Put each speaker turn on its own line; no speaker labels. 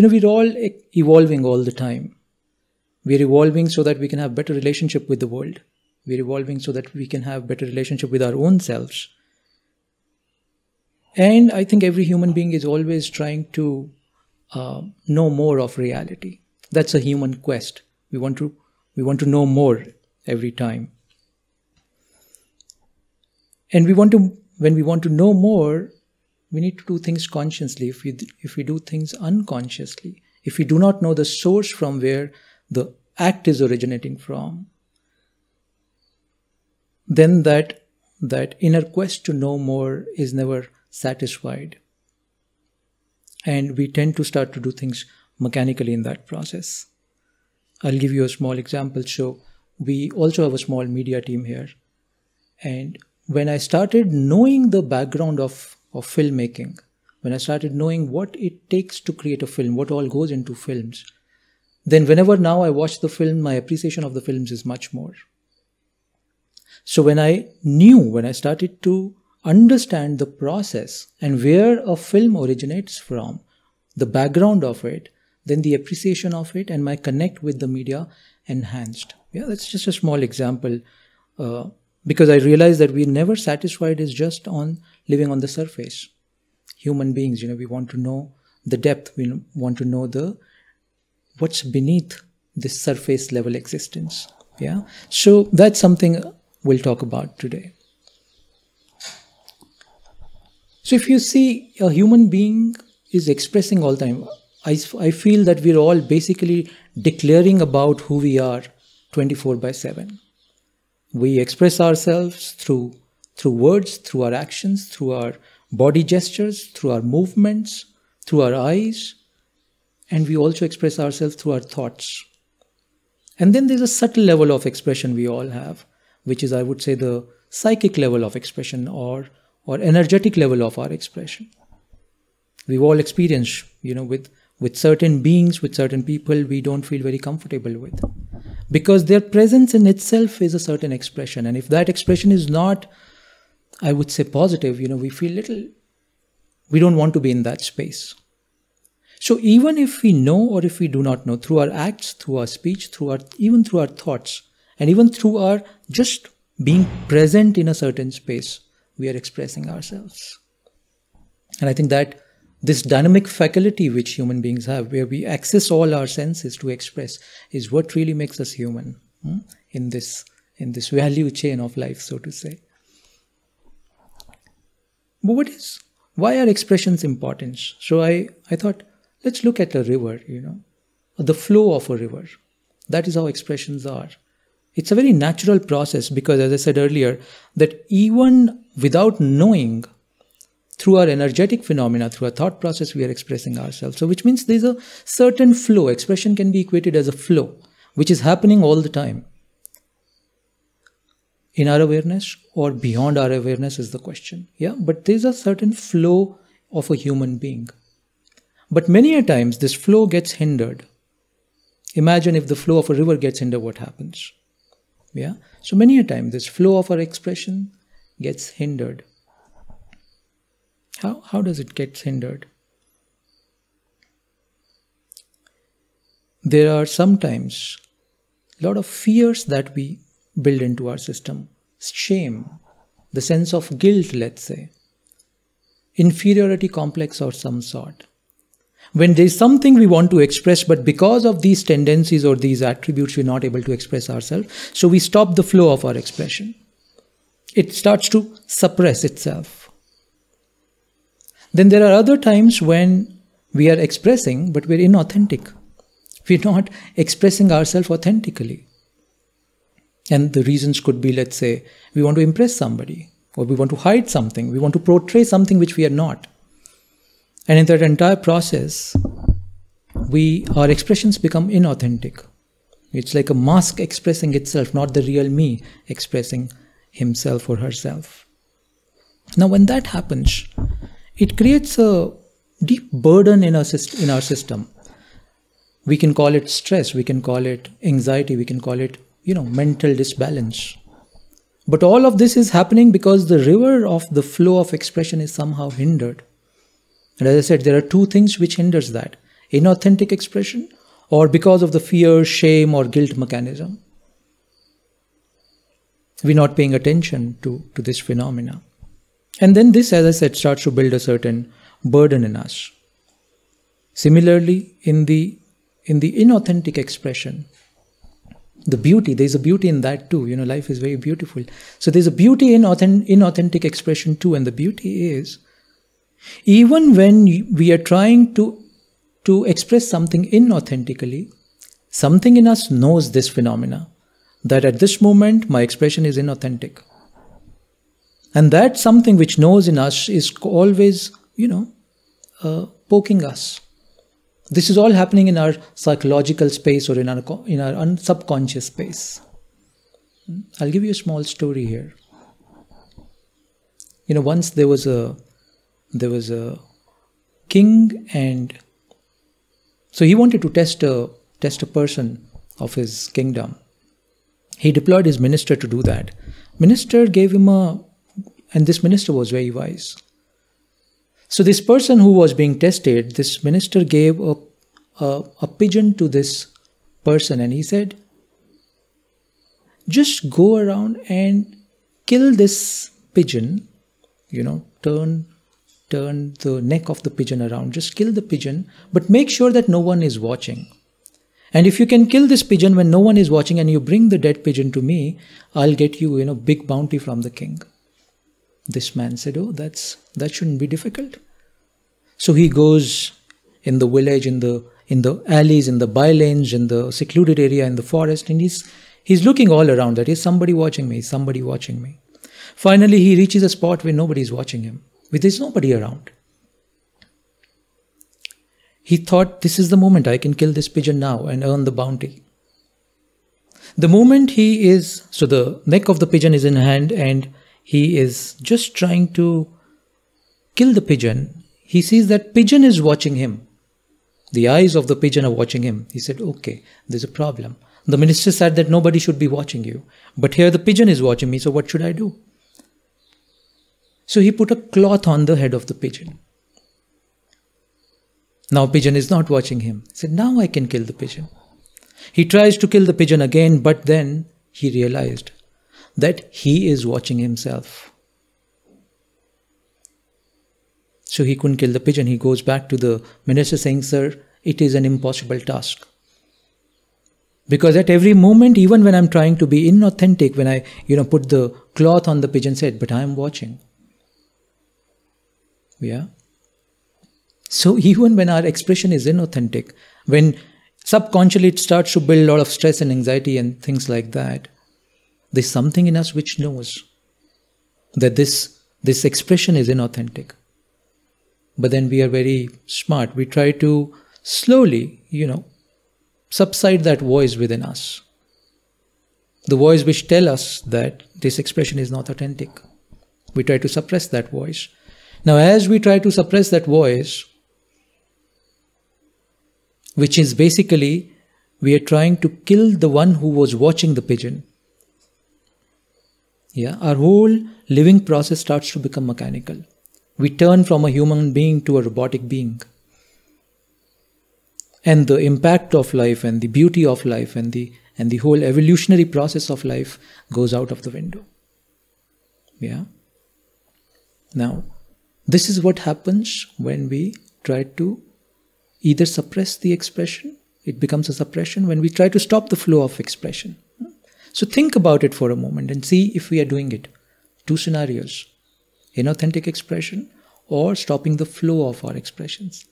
you know, we're all evolving all the time. We're evolving so that we can have better relationship with the world. We're evolving so that we can have better relationship with our own selves. And I think every human being is always trying to uh, know more of reality. That's a human quest. We want to we want to know more every time. And we want to when we want to know more, we need to do things consciously. If we, if we do things unconsciously, if we do not know the source from where the act is originating from, then that, that inner quest to know more is never satisfied. And we tend to start to do things mechanically in that process. I'll give you a small example. So, we also have a small media team here. And when I started knowing the background of of filmmaking, when I started knowing what it takes to create a film, what all goes into films, then whenever now I watch the film, my appreciation of the films is much more. So when I knew, when I started to understand the process and where a film originates from, the background of it, then the appreciation of it and my connect with the media enhanced. Yeah, that's just a small example uh, because I realized that we're never satisfied is just on living on the surface. Human beings, you know, we want to know the depth. We want to know the what's beneath this surface level existence. Yeah. So that's something we'll talk about today. So if you see a human being is expressing all time, I, I feel that we're all basically declaring about who we are 24 by 7 we express ourselves through through words through our actions through our body gestures through our movements through our eyes and we also express ourselves through our thoughts and then there's a subtle level of expression we all have which is i would say the psychic level of expression or or energetic level of our expression we've all experienced you know with with certain beings with certain people we don't feel very comfortable with because their presence in itself is a certain expression and if that expression is not i would say positive you know we feel little we don't want to be in that space so even if we know or if we do not know through our acts through our speech through our even through our thoughts and even through our just being present in a certain space we are expressing ourselves and i think that this dynamic faculty which human beings have, where we access all our senses to express, is what really makes us human hmm? in this in this value chain of life, so to say. But what is why are expressions important? So I, I thought, let's look at a river, you know, the flow of a river. That is how expressions are. It's a very natural process because, as I said earlier, that even without knowing, through our energetic phenomena, through our thought process, we are expressing ourselves. So, which means there's a certain flow. Expression can be equated as a flow, which is happening all the time. In our awareness or beyond our awareness is the question. Yeah, but there's a certain flow of a human being. But many a times this flow gets hindered. Imagine if the flow of a river gets hindered, what happens? Yeah. So many a time this flow of our expression gets hindered how, how does it get hindered? There are sometimes a lot of fears that we build into our system shame, the sense of guilt, let's say, inferiority complex or some sort. When there's something we want to express, but because of these tendencies or these attributes, we're not able to express ourselves, so we stop the flow of our expression. It starts to suppress itself. Then there are other times when we are expressing, but we're inauthentic. We're not expressing ourselves authentically. And the reasons could be, let's say, we want to impress somebody, or we want to hide something, we want to portray something which we are not. And in that entire process, we our expressions become inauthentic. It's like a mask expressing itself, not the real me expressing himself or herself. Now, when that happens, it creates a deep burden in our, in our system. We can call it stress, we can call it anxiety, we can call it, you know, mental disbalance. But all of this is happening because the river of the flow of expression is somehow hindered. And as I said, there are two things which hinders that inauthentic expression or because of the fear, shame, or guilt mechanism. We're not paying attention to, to this phenomena. And then this, as I said, starts to build a certain burden in us. Similarly, in the in the inauthentic expression, the beauty, there's a beauty in that too. You know, life is very beautiful. So there's a beauty in inauthentic expression too, and the beauty is even when we are trying to to express something inauthentically, something in us knows this phenomena that at this moment my expression is inauthentic. And that something which knows in us is always, you know, uh, poking us. This is all happening in our psychological space or in our, in our subconscious space. Hmm? I'll give you a small story here. You know, once there was a there was a king and so he wanted to test a test a person of his kingdom. He deployed his minister to do that. Minister gave him a and this minister was very wise. So, this person who was being tested, this minister gave a, a, a pigeon to this person and he said, Just go around and kill this pigeon, you know, turn turn the neck of the pigeon around. Just kill the pigeon, but make sure that no one is watching. And if you can kill this pigeon when no one is watching and you bring the dead pigeon to me, I'll get you, you know, big bounty from the king. This man said, Oh, that's that shouldn't be difficult. So he goes in the village, in the in the alleys, in the by lanes, in the secluded area, in the forest, and he's he's looking all around that is somebody watching me, is somebody watching me. Finally he reaches a spot where nobody is watching him, where there's nobody around. He thought, This is the moment I can kill this pigeon now and earn the bounty. The moment he is, so the neck of the pigeon is in hand, and he is just trying to kill the pigeon, he sees that pigeon is watching him. The eyes of the pigeon are watching him. He said, Okay, there's a problem. The minister said that nobody should be watching you. But here the pigeon is watching me, so what should I do? So he put a cloth on the head of the pigeon. Now pigeon is not watching him. He said, Now I can kill the pigeon. He tries to kill the pigeon again, but then he realized that he is watching himself. So he couldn't kill the pigeon. He goes back to the minister saying, Sir, it is an impossible task. Because at every moment, even when I'm trying to be inauthentic, when I, you know, put the cloth on the pigeon's head, but I am watching. Yeah. So even when our expression is inauthentic, when subconsciously it starts to build a lot of stress and anxiety and things like that, there's something in us which knows that this, this expression is inauthentic. But then we are very smart. We try to slowly, you know, subside that voice within us. The voice which tell us that this expression is not authentic. We try to suppress that voice. Now, as we try to suppress that voice, which is basically we are trying to kill the one who was watching the pigeon yeah our whole living process starts to become mechanical we turn from a human being to a robotic being and the impact of life and the beauty of life and the and the whole evolutionary process of life goes out of the window yeah now this is what happens when we try to either suppress the expression it becomes a suppression when we try to stop the flow of expression so think about it for a moment and see if we are doing it. Two scenarios inauthentic expression or stopping the flow of our expressions.